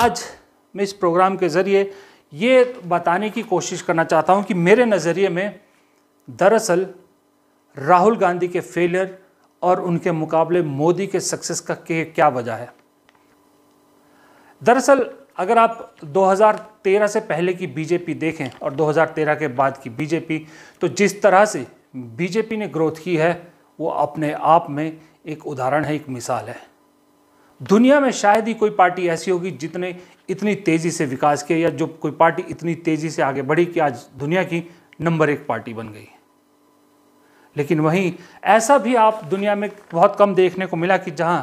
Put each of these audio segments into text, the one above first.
आज मैं इस प्रोग्राम के ज़रिए ये बताने की कोशिश करना चाहता हूँ कि मेरे नज़रिए में दरअसल राहुल गांधी के फेलियर और उनके मुकाबले मोदी के सक्सेस का क्या वजह है दरअसल अगर आप 2013 से पहले की बीजेपी देखें और 2013 के बाद की बीजेपी तो जिस तरह से बीजेपी ने ग्रोथ की है वो अपने आप में एक उदाहरण है एक मिसाल है दुनिया में शायद ही कोई पार्टी ऐसी होगी जितने इतनी तेज़ी से विकास किया या जो कोई पार्टी इतनी तेज़ी से आगे बढ़ी कि आज दुनिया की नंबर एक पार्टी बन गई लेकिन वहीं ऐसा भी आप दुनिया में बहुत कम देखने को मिला कि जहां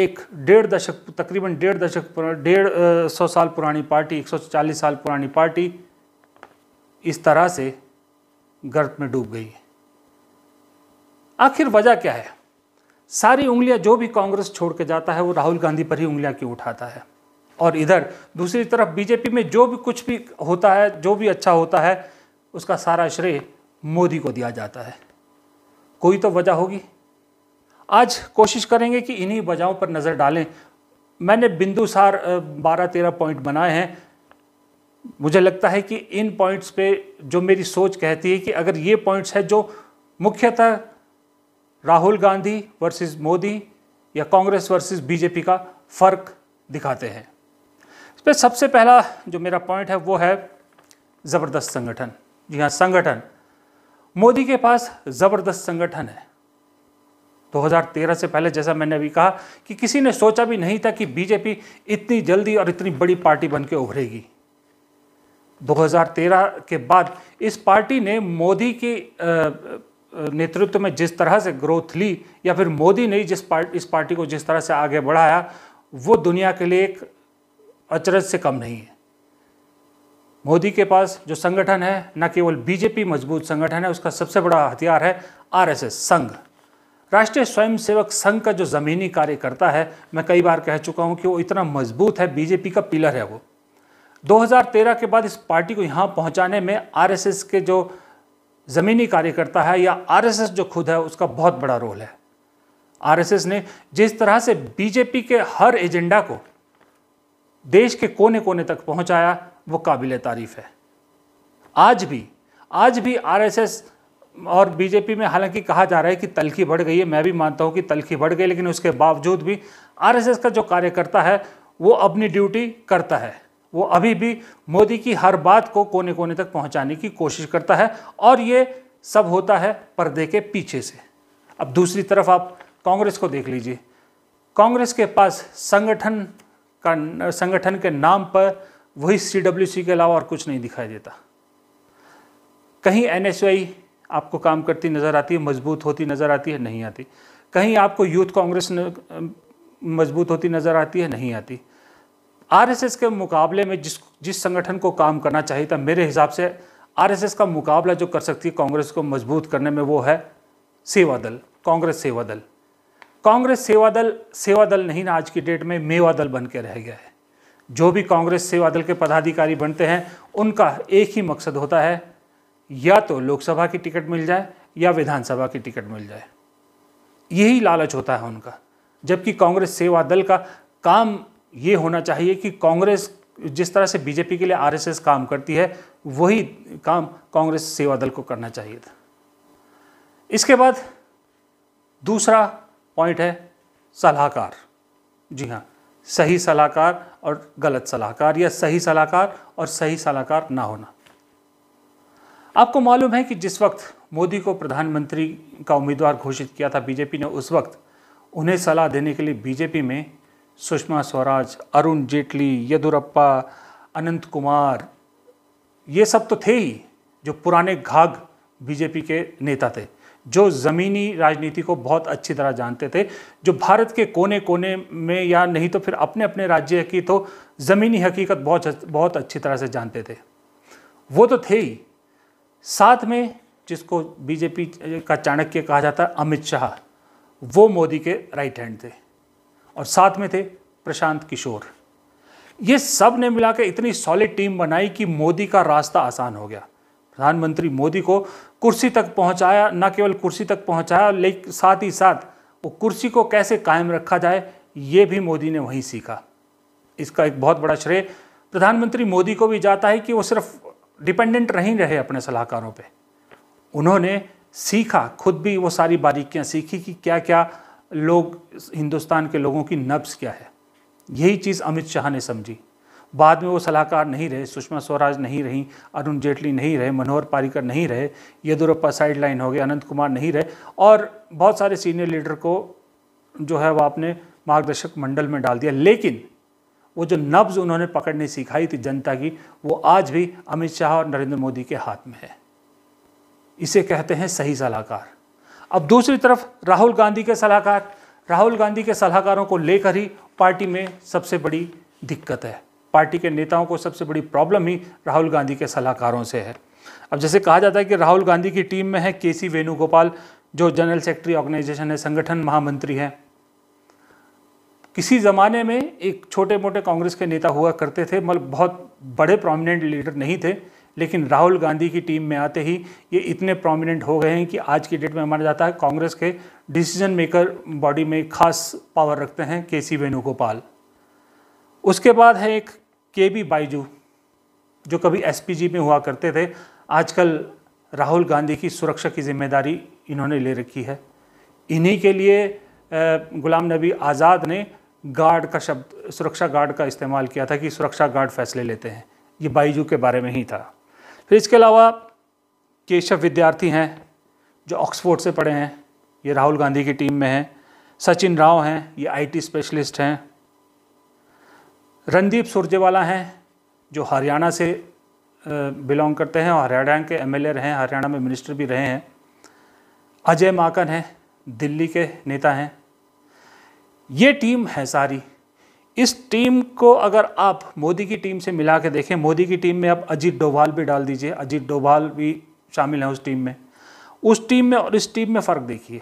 एक डेढ़ दशक तकरीबन डेढ़ दशक डेढ़ सौ साल पुरानी पार्टी चालीस साल पुरानी पार्टी इस तरह से गर्त में डूब गई आखिर वजह क्या है सारी उंगलियां जो भी कांग्रेस छोड़ के जाता है वो राहुल गांधी पर ही उंगलियां क्यों उठाता है और इधर दूसरी तरफ बीजेपी में जो भी कुछ भी होता है जो भी अच्छा होता है उसका सारा श्रेय मोदी को दिया जाता है कोई तो वजह होगी आज कोशिश करेंगे कि इन्हीं वजहों पर नज़र डालें मैंने बिंदुसार बारह तेरह पॉइंट बनाए हैं मुझे लगता है कि इन पॉइंट्स पे जो मेरी सोच कहती है कि अगर ये पॉइंट्स है जो मुख्यतः राहुल गांधी वर्सेस मोदी या कांग्रेस वर्सेस बीजेपी का फ़र्क दिखाते हैं इस पर सबसे पहला जो मेरा पॉइंट है वो है ज़बरदस्त संगठन जी हाँ संगठन मोदी के पास ज़बरदस्त संगठन है 2013 से पहले जैसा मैंने अभी कहा कि किसी ने सोचा भी नहीं था कि बीजेपी इतनी जल्दी और इतनी बड़ी पार्टी बन के उभरेगी 2013 के बाद इस पार्टी ने मोदी की नेतृत्व में जिस तरह से ग्रोथ ली या फिर मोदी ने जिस पार्ट इस पार्टी को जिस तरह से आगे बढ़ाया वो दुनिया के लिए एक अचरज से कम नहीं है मोदी के पास जो संगठन है न केवल बीजेपी मजबूत संगठन है उसका सबसे बड़ा हथियार है आरएसएस संघ राष्ट्रीय स्वयंसेवक संघ का जो ज़मीनी कार्य करता है मैं कई बार कह चुका हूं कि वो इतना मजबूत है बीजेपी का पिलर है वो 2013 के बाद इस पार्टी को यहां पहुंचाने में आरएसएस के जो ज़मीनी कार्यकर्ता है या आरएसएस जो खुद है उसका बहुत बड़ा रोल है आरएसएस ने जिस तरह से बीजेपी के हर एजेंडा को देश के कोने कोने तक पहुंचाया वो काबिल तारीफ है आज भी आज भी आरएसएस और बीजेपी में हालांकि कहा जा रहा है कि तलखी बढ़ गई है मैं भी मानता हूं कि तलखी बढ़ गई लेकिन उसके बावजूद भी आरएसएस का जो कार्यकर्ता है वो अपनी ड्यूटी करता है वो अभी भी मोदी की हर बात को कोने कोने तक पहुंचाने की कोशिश करता है और ये सब होता है पर्दे के पीछे से अब दूसरी तरफ आप कांग्रेस को देख लीजिए कांग्रेस के पास संगठन का संगठन के नाम पर वही सी डब्ल्यू सी के अलावा और कुछ नहीं दिखाई देता कहीं एन आपको काम करती नज़र आती है मजबूत होती नज़र आती है नहीं आती कहीं आपको यूथ कांग्रेस मजबूत होती नज़र आती है नहीं आती आरएसएस के मुकाबले में जिस जिस संगठन को काम करना चाहिए था मेरे हिसाब से आरएसएस का मुकाबला जो कर सकती है कांग्रेस को मजबूत करने में वो है सेवा दल कांग्रेस सेवा दल कांग्रेस सेवा दल सेवा दल नहीं ना आज की डेट में मेवा दल बन के रह गया है जो भी कांग्रेस सेवा दल के पदाधिकारी बनते हैं उनका एक ही मकसद होता है या तो लोकसभा की टिकट मिल जाए या विधानसभा की टिकट मिल जाए यही लालच होता है उनका जबकि कांग्रेस सेवा दल का काम ये होना चाहिए कि कांग्रेस जिस तरह से बीजेपी के लिए आरएसएस काम करती है वही काम कांग्रेस सेवा दल को करना चाहिए था इसके बाद दूसरा पॉइंट है सलाहकार जी हाँ सही सलाहकार और गलत सलाहकार या सही सलाहकार और सही सलाहकार ना होना आपको मालूम है कि जिस वक्त मोदी को प्रधानमंत्री का उम्मीदवार घोषित किया था बीजेपी ने उस वक्त उन्हें सलाह देने के लिए बीजेपी में सुषमा स्वराज अरुण जेटली यदुरप्पा अनंत कुमार ये सब तो थे ही जो पुराने घाघ बीजेपी के नेता थे जो ज़मीनी राजनीति को बहुत अच्छी तरह जानते थे जो भारत के कोने कोने में या नहीं तो फिर अपने अपने राज्य की तो ज़मीनी हकीकत बहुत बहुत अच्छी तरह से जानते थे वो तो थे ही साथ में जिसको बीजेपी का चाणक्य कहा जाता है अमित शाह वो मोदी के राइट हैंड थे और साथ में थे प्रशांत किशोर ये सब ने मिलाकर इतनी सॉलिड टीम बनाई कि मोदी का रास्ता आसान हो गया प्रधानमंत्री मोदी को कुर्सी तक पहुंचाया न केवल कुर्सी तक पहुंचाया लेकिन साथ ही साथ वो कुर्सी को कैसे कायम रखा जाए ये भी मोदी ने वहीं सीखा इसका एक बहुत बड़ा श्रेय प्रधानमंत्री मोदी को भी जाता है कि वो सिर्फ डिपेंडेंट नहीं रहे अपने सलाहकारों पे उन्होंने सीखा खुद भी वो सारी बारीकियां सीखी कि क्या क्या लोग हिंदुस्तान के लोगों की नब्स क्या है यही चीज़ अमित शाह ने समझी बाद में वो सलाहकार नहीं रहे सुषमा स्वराज नहीं रहीं अरुण जेटली नहीं रहे मनोहर पारिकर नहीं रहे येदुरप्पा साइड लाइन हो गए अनंत कुमार नहीं रहे और बहुत सारे सीनियर लीडर को जो है वो आपने मार्गदर्शक मंडल में डाल दिया लेकिन वो जो नब्ज उन्होंने पकड़ने सिखाई थी जनता की वो आज भी अमित शाह और नरेंद्र मोदी के हाथ में है इसे कहते हैं सही सलाहकार अब दूसरी तरफ राहुल गांधी के सलाहकार राहुल गांधी के सलाहकारों को लेकर ही पार्टी में सबसे बड़ी दिक्कत है पार्टी के नेताओं को सबसे बड़ी प्रॉब्लम ही राहुल गांधी के सलाहकारों से है अब जैसे कहा जाता है कि राहुल गांधी की टीम में है के सी वेणुगोपाल जो जनरल सेक्रेटरी ऑर्गेनाइजेशन है संगठन महामंत्री हैं किसी ज़माने में एक छोटे मोटे कांग्रेस के नेता हुआ करते थे मतलब बहुत बड़े प्रोमिनेंट लीडर नहीं थे लेकिन राहुल गांधी की टीम में आते ही ये इतने प्रोमिनेंट हो गए हैं कि आज की डेट में माना जाता है कांग्रेस के डिसीजन मेकर बॉडी में खास पावर रखते हैं के सी वेणुगोपाल उसके बाद है एक के बी बाइजू जो कभी एस में हुआ करते थे आजकल राहुल गांधी की सुरक्षा की जिम्मेदारी इन्होंने ले रखी है इन्हीं के लिए गुलाम नबी आज़ाद ने गार्ड का शब्द सुरक्षा गार्ड का इस्तेमाल किया था कि सुरक्षा गार्ड फैसले लेते हैं ये बाईजू के बारे में ही था फिर इसके अलावा केशव विद्यार्थी हैं जो ऑक्सफोर्ड से पढ़े हैं ये राहुल गांधी की टीम में हैं सचिन राव हैं ये आईटी स्पेशलिस्ट हैं रणदीप सुरजेवाला हैं जो हरियाणा से बिलोंग करते हैं और हरियाणा के एमएलए रहे हैं हरियाणा में मिनिस्टर भी रहे हैं अजय माकन हैं दिल्ली के नेता हैं ये टीम है सारी इस टीम को अगर आप मोदी की टीम से मिला के देखें मोदी की टीम में आप अजीत डोभाल भी डाल दीजिए अजीत डोभाल भी शामिल हैं उस टीम में उस टीम में और इस टीम में फ़र्क देखिए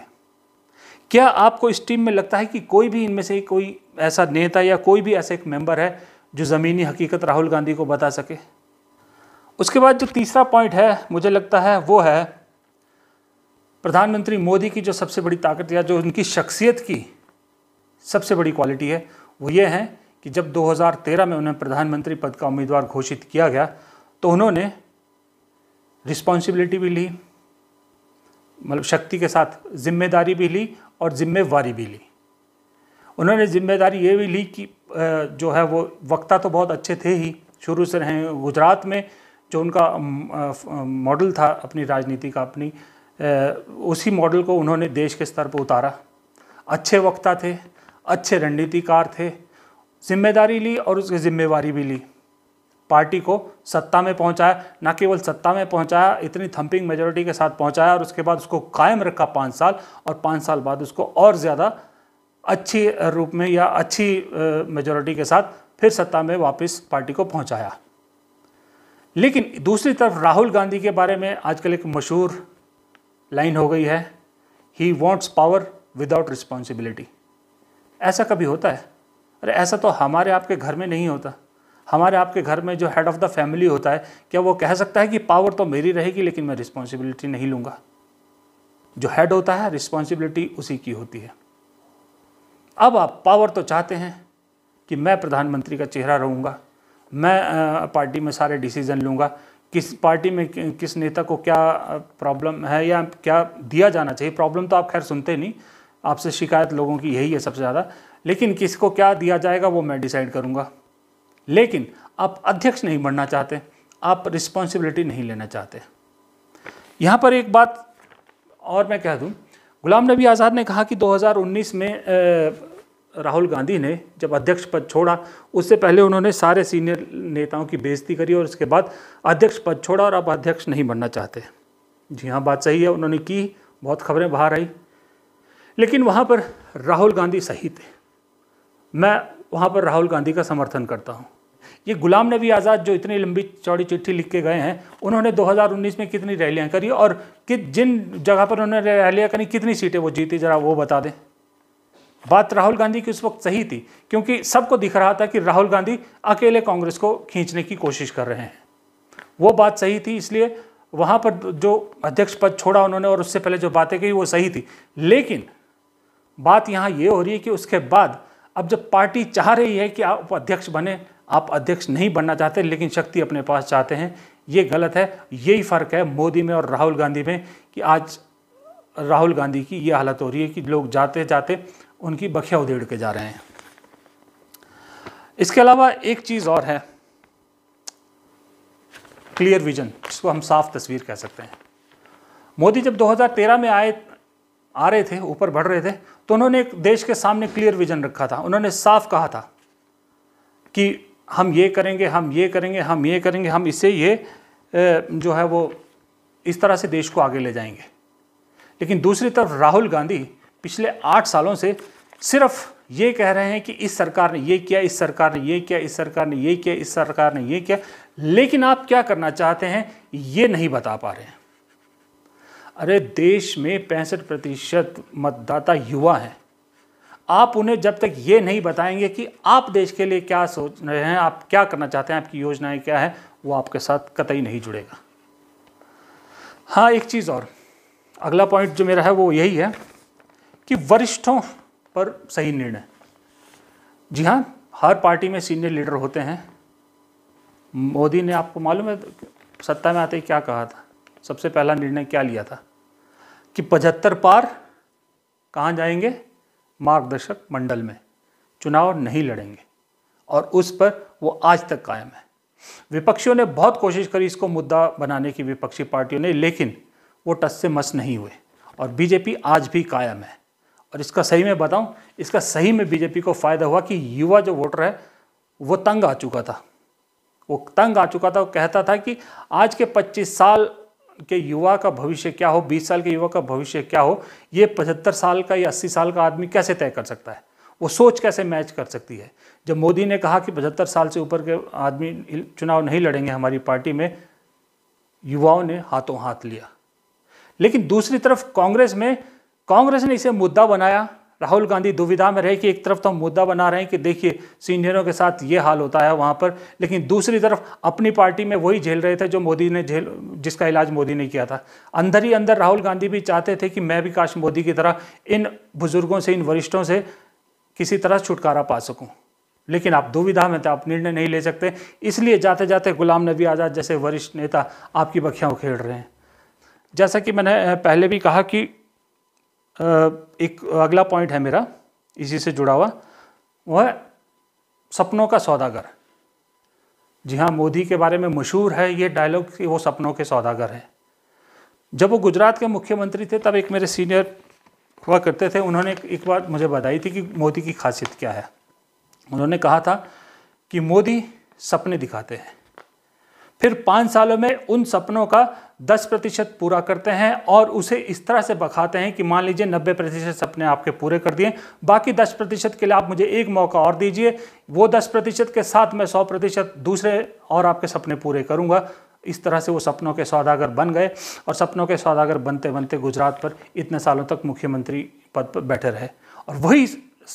क्या आपको इस टीम में लगता है कि कोई भी इनमें से कोई ऐसा नेता या कोई भी ऐसा एक मेंबर है जो ज़मीनी हकीकत राहुल गांधी को बता सके उसके बाद जो तीसरा पॉइंट है मुझे लगता है वो है प्रधानमंत्री मोदी की जो सबसे बड़ी ताकत या जो उनकी शख्सियत की सबसे बड़ी क्वालिटी है वो ये है कि जब 2013 में उन्हें प्रधानमंत्री पद का उम्मीदवार घोषित किया गया तो उन्होंने रिस्पॉन्सिबिलिटी भी ली मतलब शक्ति के साथ जिम्मेदारी भी ली और जिम्मेवारी भी ली उन्होंने जिम्मेदारी ये भी ली कि जो है वो वक्ता तो बहुत अच्छे थे ही शुरू से रहे गुजरात में जो उनका मॉडल था अपनी राजनीति का अपनी उसी मॉडल को उन्होंने देश के स्तर पर उतारा अच्छे वक्ता थे अच्छे रणनीतिकार थे जिम्मेदारी ली और उसकी जिम्मेवारी भी ली पार्टी को सत्ता में पहुंचाया ना केवल सत्ता में पहुंचाया इतनी थंपिंग मेजोरिटी के साथ पहुंचाया और उसके बाद उसको कायम रखा पाँच साल और पाँच साल बाद उसको और ज़्यादा अच्छी रूप में या अच्छी मेजोरिटी के साथ फिर सत्ता में वापस पार्टी को पहुंचाया लेकिन दूसरी तरफ राहुल गांधी के बारे में आजकल एक मशहूर लाइन हो गई है he wants power without responsibility ऐसा कभी होता है अरे ऐसा तो हमारे आपके घर में नहीं होता हमारे आपके घर में जो हेड ऑफ़ द फैमिली होता है क्या वो कह सकता है कि पावर तो मेरी रहेगी लेकिन मैं रिस्पॉन्सिबिलिटी नहीं लूँगा जो हेड होता है रिस्पॉन्सिबिलिटी उसी की होती है अब आप पावर तो चाहते हैं कि मैं प्रधानमंत्री का चेहरा रहूँगा मैं पार्टी में सारे डिसीज़न लूँगा किस पार्टी में किस नेता को क्या प्रॉब्लम है या क्या दिया जाना चाहिए प्रॉब्लम तो आप खैर सुनते नहीं आपसे शिकायत लोगों की यही है सबसे ज़्यादा लेकिन किसको क्या दिया जाएगा वो मैं डिसाइड करूँगा लेकिन आप अध्यक्ष नहीं बनना चाहते आप रिस्पॉन्सिबिलिटी नहीं लेना चाहते यहाँ पर एक बात और मैं कह दूँ गुलाम नबी आज़ाद ने कहा कि 2019 में राहुल गांधी ने जब अध्यक्ष पद छोड़ा उससे पहले उन्होंने सारे सीनियर नेताओं की बेइज्जती करी और उसके बाद अध्यक्ष पद छोड़ा और अब अध्यक्ष नहीं बनना चाहते जी हाँ बात सही है उन्होंने की बहुत खबरें बाहर आई लेकिन वहाँ पर राहुल गांधी सही थे मैं वहाँ पर राहुल गांधी का समर्थन करता हूँ ये गुलाम नबी आज़ाद जो इतनी लंबी चौड़ी चिट्ठी लिख के गए हैं उन्होंने 2019 में कितनी रैलियाँ करी और कि जिन जगह पर उन्होंने रैलियाँ करी कितनी सीटें वो जीती ज़रा वो बता दें बात राहुल गांधी की उस वक्त सही थी क्योंकि सबको दिख रहा था कि राहुल गांधी अकेले कांग्रेस को खींचने की कोशिश कर रहे हैं वो बात सही थी इसलिए वहाँ पर जो अध्यक्ष पद छोड़ा उन्होंने और उससे पहले जो बातें कही वो सही थी लेकिन बात यहाँ ये हो रही है कि उसके बाद अब जब पार्टी चाह रही है कि आप अध्यक्ष बने आप अध्यक्ष नहीं बनना चाहते लेकिन शक्ति अपने पास चाहते हैं ये गलत है यही फ़र्क है मोदी में और राहुल गांधी में कि आज राहुल गांधी की ये हालत हो रही है कि लोग जाते जाते उनकी बखिया उधेड़ के जा रहे हैं इसके अलावा एक चीज़ और है क्लियर विजन जिसको हम साफ तस्वीर कह सकते हैं मोदी जब 2013 में आए आ रहे थे ऊपर बढ़ रहे थे तो उन्होंने एक देश के सामने क्लियर विजन रखा था उन्होंने साफ कहा था कि हम ये करेंगे हम ये करेंगे हम ये करेंगे हम इससे ये जो है वो इस तरह से देश को आगे ले जाएंगे लेकिन दूसरी तरफ राहुल गांधी पिछले आठ सालों से सिर्फ ये कह रहे हैं कि इस सरकार ने ये किया इस सरकार ने ये किया इस सरकार ने ये किया इस सरकार ने ये किया लेकिन आप क्या करना चाहते हैं ये नहीं बता पा रहे हैं अरे देश में पैंसठ प्रतिशत मतदाता युवा हैं आप उन्हें जब तक ये नहीं बताएंगे कि आप देश के लिए क्या सोच रहे हैं आप क्या करना चाहते हैं आपकी योजनाएं क्या है वो आपके साथ कतई नहीं जुड़ेगा हाँ एक चीज़ और अगला पॉइंट जो मेरा है वो यही है कि वरिष्ठों पर सही निर्णय जी हाँ हर पार्टी में सीनियर लीडर होते हैं मोदी ने आपको मालूम है सत्ता में आते ही क्या कहा था सबसे पहला निर्णय क्या लिया था कि पचहत्तर पार कहाँ जाएंगे मार्गदर्शक मंडल में चुनाव नहीं लड़ेंगे और उस पर वो आज तक कायम है विपक्षियों ने बहुत कोशिश करी इसको मुद्दा बनाने की विपक्षी पार्टियों ने लेकिन वो टस से मस नहीं हुए और बीजेपी आज भी कायम है और इसका सही में बताऊं इसका सही में बीजेपी को फ़ायदा हुआ कि युवा जो वोटर है वो तंग आ चुका था वो तंग आ चुका था वो कहता था कि आज के 25 साल के युवा का भविष्य क्या हो 20 साल के युवा का भविष्य क्या हो ये 75 साल का या 80 साल का आदमी कैसे तय कर सकता है वो सोच कैसे मैच कर सकती है जब मोदी ने कहा कि पचहत्तर साल से ऊपर के आदमी चुनाव नहीं लड़ेंगे हमारी पार्टी में युवाओं ने हाथों हाथ लिया लेकिन दूसरी तरफ कांग्रेस में कांग्रेस ने इसे मुद्दा बनाया राहुल गांधी दुविधा में रहे कि एक तरफ तो हम मुद्दा बना रहे हैं कि देखिए सीनियरों के साथ ये हाल होता है वहाँ पर लेकिन दूसरी तरफ अपनी पार्टी में वही झेल रहे थे जो मोदी ने झेल जिसका इलाज मोदी ने किया था अंदर ही अंदर राहुल गांधी भी चाहते थे कि मैं भी काश मोदी की तरह इन बुजुर्गों से इन वरिष्ठों से किसी तरह छुटकारा पा सकूँ लेकिन आप दुविधा में थे आप निर्णय नहीं ले सकते इसलिए जाते जाते गुलाम नबी आज़ाद जैसे वरिष्ठ नेता आपकी बखियाँ उखेड़ रहे हैं जैसा कि मैंने पहले भी कहा कि एक अगला पॉइंट है मेरा इसी से जुड़ा हुआ वह सपनों का सौदागर जी हाँ मोदी के बारे में मशहूर है ये डायलॉग कि वो सपनों के सौदागर है जब वो गुजरात के मुख्यमंत्री थे तब एक मेरे सीनियर हुआ करते थे उन्होंने एक बार मुझे बताई थी कि मोदी की खासियत क्या है उन्होंने कहा था कि मोदी सपने दिखाते हैं फिर पाँच सालों में उन सपनों का दस प्रतिशत पूरा करते हैं और उसे इस तरह से बखाते हैं कि मान लीजिए नब्बे प्रतिशत सपने आपके पूरे कर दिए बाकी दस प्रतिशत के लिए आप मुझे एक मौका और दीजिए वो दस प्रतिशत के साथ मैं सौ प्रतिशत दूसरे और आपके सपने पूरे करूँगा इस तरह से वो सपनों के सौदागर बन गए और सपनों के सौदागर बनते बनते गुजरात पर इतने सालों तक मुख्यमंत्री पद पर बैठे रहे और वही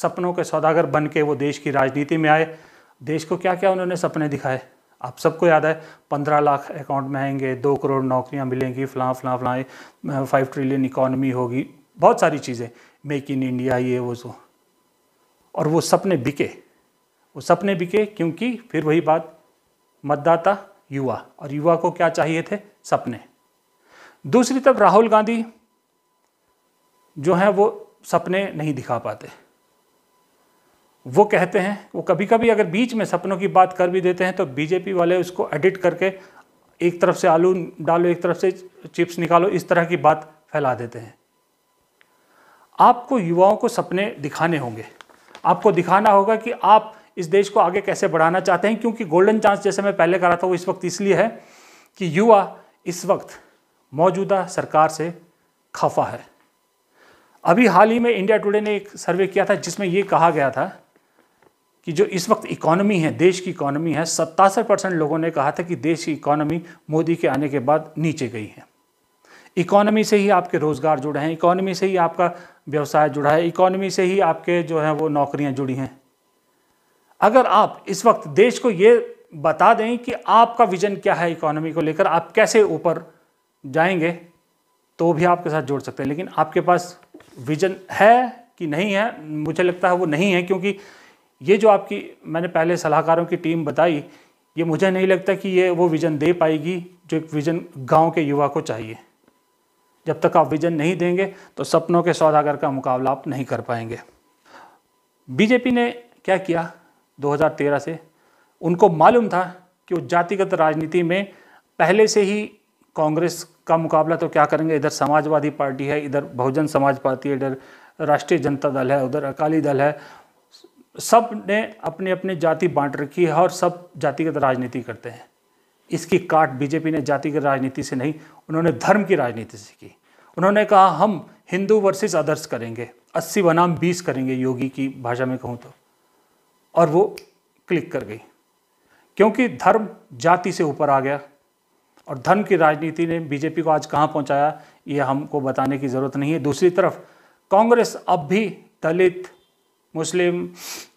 सपनों के सौदागर बन के वो देश की राजनीति में आए देश को क्या क्या उन्होंने सपने दिखाए आप सबको याद है पंद्रह लाख अकाउंट में आएंगे दो करोड़ नौकरियां मिलेंगी फलां फलां फलां फाइव ट्रिलियन इकोनमी होगी बहुत सारी चीज़ें मेक इन इंडिया ये वो सो और वो सपने बिके वो सपने बिके क्योंकि फिर वही बात मतदाता युवा और युवा को क्या चाहिए थे सपने दूसरी तरफ राहुल गांधी जो हैं वो सपने नहीं दिखा पाते वो कहते हैं वो कभी कभी अगर बीच में सपनों की बात कर भी देते हैं तो बीजेपी वाले उसको एडिट करके एक तरफ से आलू डालो एक तरफ से चिप्स निकालो इस तरह की बात फैला देते हैं आपको युवाओं को सपने दिखाने होंगे आपको दिखाना होगा कि आप इस देश को आगे कैसे बढ़ाना चाहते हैं क्योंकि गोल्डन चांस जैसे मैं पहले करा था वो इस वक्त इसलिए है कि युवा इस वक्त मौजूदा सरकार से खफा है अभी हाल ही में इंडिया टुडे ने एक सर्वे किया था जिसमें ये कहा गया था कि जो इस वक्त इकोनॉमी है देश की इकोनॉमी है सत्तासठ परसेंट लोगों ने कहा था कि देश की इकोनॉमी मोदी के आने के बाद नीचे गई है इकोनॉमी से ही आपके रोज़गार जुड़े हैं इकोनॉमी से ही आपका व्यवसाय जुड़ा है इकोनॉमी से ही आपके जो है वो नौकरियां जुड़ी हैं अगर आप इस वक्त देश को ये बता दें कि आपका विजन क्या है इकोनॉमी को लेकर आप कैसे ऊपर जाएंगे तो भी आपके साथ जोड़ सकते हैं लेकिन आपके पास विजन है कि नहीं है मुझे लगता है वो नहीं है क्योंकि ये जो आपकी मैंने पहले सलाहकारों की टीम बताई ये मुझे नहीं लगता कि ये वो विज़न दे पाएगी जो एक विज़न गांव के युवा को चाहिए जब तक आप विज़न नहीं देंगे तो सपनों के सौदागर का मुकाबला आप नहीं कर पाएंगे बीजेपी ने क्या किया 2013 से उनको मालूम था कि वो जातिगत राजनीति में पहले से ही कांग्रेस का मुकाबला तो क्या करेंगे इधर समाजवादी पार्टी है इधर बहुजन समाज पार्टी है इधर राष्ट्रीय जनता दल है उधर अकाली दल है सब ने अपने अपने जाति बांट रखी है और सब जातिगत राजनीति करते हैं इसकी काट बीजेपी ने जातिगत राजनीति से नहीं उन्होंने धर्म की राजनीति से की उन्होंने कहा हम हिंदू वर्सेस अदर्स करेंगे अस्सी बनाम बीस करेंगे योगी की भाषा में कहूँ तो और वो क्लिक कर गई क्योंकि धर्म जाति से ऊपर आ गया और धर्म की राजनीति ने बीजेपी को आज कहाँ पहुँचाया ये हमको बताने की ज़रूरत नहीं है दूसरी तरफ कांग्रेस अब भी दलित मुस्लिम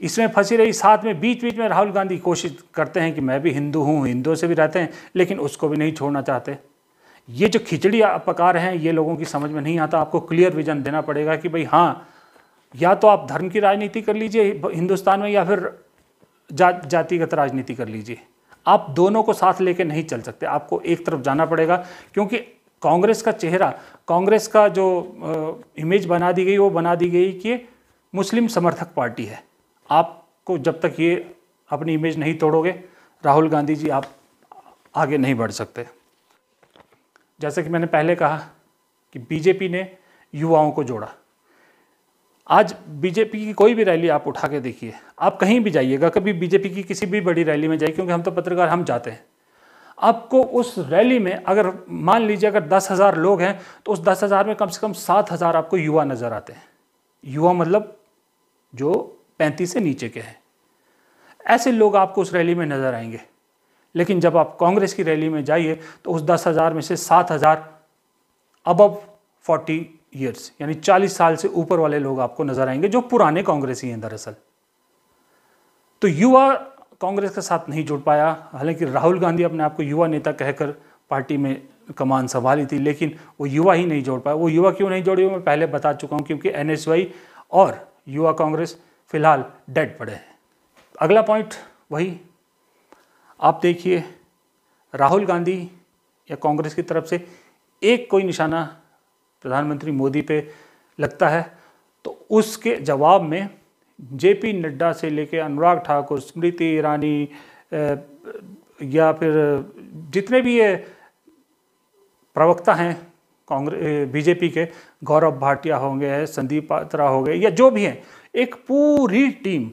इसमें फंसी रही साथ में बीच बीच में राहुल गांधी कोशिश करते हैं कि मैं भी हिंदू हूँ हिंदुओं से भी रहते हैं लेकिन उसको भी नहीं छोड़ना चाहते ये जो खिचड़ी आप पका रहे हैं ये लोगों की समझ में नहीं आता आपको क्लियर विजन देना पड़ेगा कि भाई हाँ या तो आप धर्म की राजनीति कर लीजिए हिंदुस्तान में या फिर जा, जातिगत राजनीति कर लीजिए आप दोनों को साथ लेके नहीं चल सकते आपको एक तरफ जाना पड़ेगा क्योंकि कांग्रेस का चेहरा कांग्रेस का जो इमेज बना दी गई वो बना दी गई कि मुस्लिम समर्थक पार्टी है आपको जब तक ये अपनी इमेज नहीं तोड़ोगे राहुल गांधी जी आप आगे नहीं बढ़ सकते जैसे कि मैंने पहले कहा कि बीजेपी ने युवाओं को जोड़ा आज बीजेपी की कोई भी रैली आप उठा के देखिए आप कहीं भी जाइएगा कभी बीजेपी की किसी भी बड़ी रैली में जाइए क्योंकि हम तो पत्रकार हम जाते हैं आपको उस रैली में अगर मान लीजिए अगर दस हज़ार लोग हैं तो उस दस हज़ार में कम से कम सात हज़ार आपको युवा नज़र आते हैं युवा मतलब जो पैंतीस से नीचे के हैं ऐसे लोग आपको उस रैली में नज़र आएंगे लेकिन जब आप कांग्रेस की रैली में जाइए तो उस दस हज़ार में से सात हज़ार अब फोर्टी ईयर्स यानी चालीस साल से ऊपर वाले लोग आपको नज़र आएंगे जो पुराने कांग्रेसी हैं दरअसल तो युवा कांग्रेस के साथ नहीं जुड़ पाया हालांकि राहुल गांधी अपने आप को युवा नेता कहकर पार्टी में कमान संभाली थी लेकिन वो युवा ही नहीं जोड़ पाए वो युवा क्यों नहीं जोड़ी मैं पहले बता चुका हूँ क्योंकि एन और युवा कांग्रेस फिलहाल डेड पड़े हैं अगला पॉइंट वही आप देखिए राहुल गांधी या कांग्रेस की तरफ से एक कोई निशाना प्रधानमंत्री मोदी पे लगता है तो उसके जवाब में जेपी नड्डा से लेकर अनुराग ठाकुर स्मृति ईरानी या फिर जितने भी ये प्रवक्ता हैं कांग्रेस बीजेपी के गौरव भाटिया होंगे संदीप पात्रा हो गए या जो भी हैं एक पूरी टीम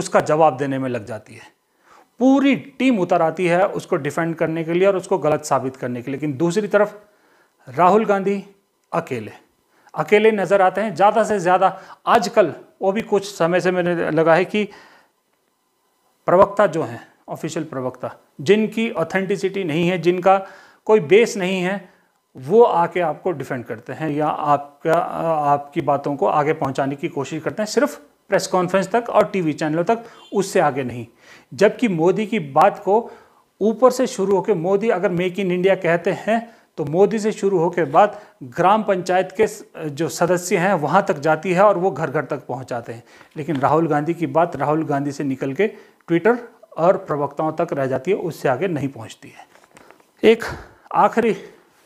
उसका जवाब देने में लग जाती है पूरी टीम उतर आती है उसको डिफेंड करने के लिए और उसको गलत साबित करने के लिए लेकिन दूसरी तरफ राहुल गांधी अकेले अकेले नज़र आते हैं ज़्यादा से ज़्यादा आजकल वो भी कुछ समय से मैंने लगा है कि प्रवक्ता जो हैं ऑफिशियल प्रवक्ता जिनकी ऑथेंटिसिटी नहीं है जिनका कोई बेस नहीं है वो आके आपको डिफेंड करते हैं या आपका आपकी बातों को आगे पहुंचाने की कोशिश करते हैं सिर्फ प्रेस कॉन्फ्रेंस तक और टीवी चैनलों तक उससे आगे नहीं जबकि मोदी की बात को ऊपर से शुरू होकर मोदी अगर मेक इन इंडिया कहते हैं तो मोदी से शुरू होकर बाद ग्राम पंचायत के जो सदस्य हैं वहाँ तक जाती है और वो घर घर तक पहुँचाते हैं लेकिन राहुल गांधी की बात राहुल गांधी से निकल के ट्विटर और प्रवक्ताओं तक रह जाती है उससे आगे नहीं पहुँचती है एक आखिरी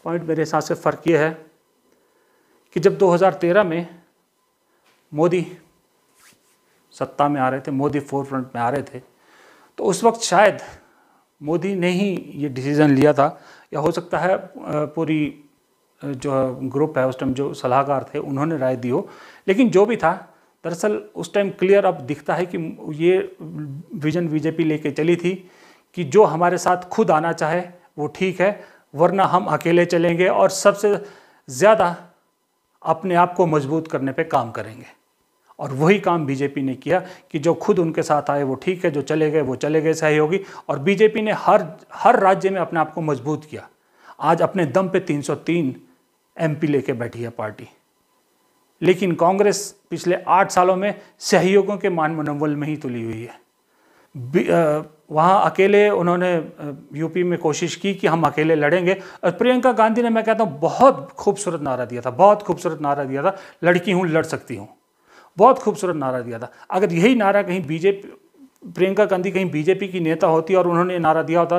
पॉइंट मेरे हिसाब से फ़र्क ये है कि जब 2013 में मोदी सत्ता में आ रहे थे मोदी फोर फ्रंट में आ रहे थे तो उस वक्त शायद मोदी ने ही ये डिसीज़न लिया था या हो सकता है पूरी जो ग्रुप है उस टाइम जो सलाहकार थे उन्होंने राय दी हो लेकिन जो भी था दरअसल उस टाइम क्लियर अब दिखता है कि ये विजन बीजेपी लेके चली थी कि जो हमारे साथ खुद आना चाहे वो ठीक है वरना हम अकेले चलेंगे और सबसे ज़्यादा अपने आप को मजबूत करने पे काम करेंगे और वही काम बीजेपी ने किया कि जो खुद उनके साथ आए वो ठीक है जो चले गए वो चले गए सहयोगी और बीजेपी ने हर हर राज्य में अपने आप को मजबूत किया आज अपने दम पे 303 एमपी लेके बैठी है पार्टी लेकिन कांग्रेस पिछले आठ सालों में सहयोगों के मान मनोबल में ही तुली हुई है वहाँ अकेले उन्होंने यूपी में कोशिश की कि हम अकेले लड़ेंगे और प्रियंका गांधी ने मैं कहता हूँ बहुत खूबसूरत नारा दिया था बहुत खूबसूरत नारा दिया था लड़की हूँ लड़ सकती हूँ बहुत खूबसूरत नारा दिया था अगर यही नारा कहीं बीजेपी प्रियंका गांधी कहीं बीजेपी की नेता होती और उन्होंने नारा दिया होता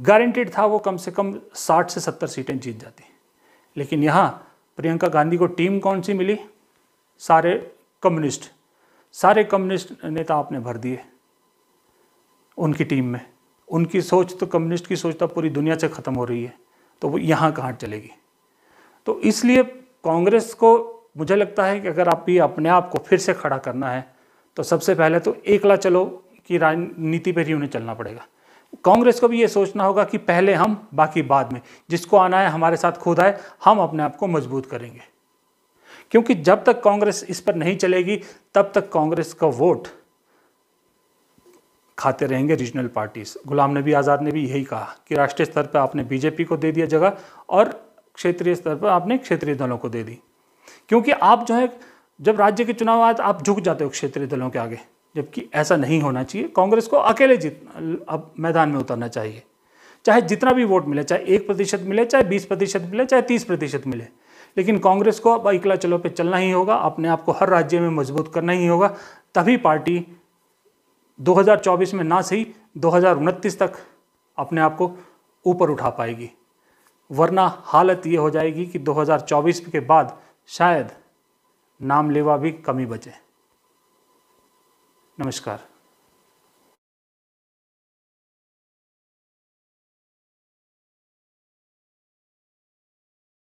गारंटेड था वो कम से कम साठ से सत्तर सीटें जीत जाती लेकिन यहाँ प्रियंका गांधी को टीम कौन सी मिली सारे कम्युनिस्ट सारे कम्युनिस्ट नेता आपने भर दिए उनकी टीम में उनकी सोच तो कम्युनिस्ट की सोच तो पूरी दुनिया से ख़त्म हो रही है तो वो यहाँ कहाँ चलेगी तो इसलिए कांग्रेस को मुझे लगता है कि अगर आप भी अपने आप को फिर से खड़ा करना है तो सबसे पहले तो एकला चलो की राजनीति पर ही उन्हें चलना पड़ेगा कांग्रेस को भी ये सोचना होगा कि पहले हम बाकी बाद में जिसको आना है हमारे साथ खुद आए हम अपने आप को मजबूत करेंगे क्योंकि जब तक कांग्रेस इस पर नहीं चलेगी तब तक कांग्रेस का वोट खाते रहेंगे रीजनल पार्टीज गुलाम नबी आज़ाद ने भी यही कहा कि राष्ट्रीय स्तर पर आपने बीजेपी को दे दिया जगह और क्षेत्रीय स्तर पर आपने क्षेत्रीय दलों को दे दी क्योंकि आप जो है जब राज्य के चुनाव आए तो आप झुक जाते हो क्षेत्रीय दलों के आगे जबकि ऐसा नहीं होना चाहिए कांग्रेस को अकेले जीत अब मैदान में उतरना चाहिए चाहे जितना भी वोट मिले चाहे एक प्रतिशत मिले चाहे बीस प्रतिशत मिले चाहे तीस प्रतिशत मिले लेकिन कांग्रेस को अब अकेला चलो पे चलना ही होगा अपने आप को हर राज्य में मजबूत करना ही होगा तभी पार्टी 2024 में ना सही दो तक अपने आप को ऊपर उठा पाएगी वरना हालत ये हो जाएगी कि 2024 के बाद शायद नाम लेवा भी कमी बचे नमस्कार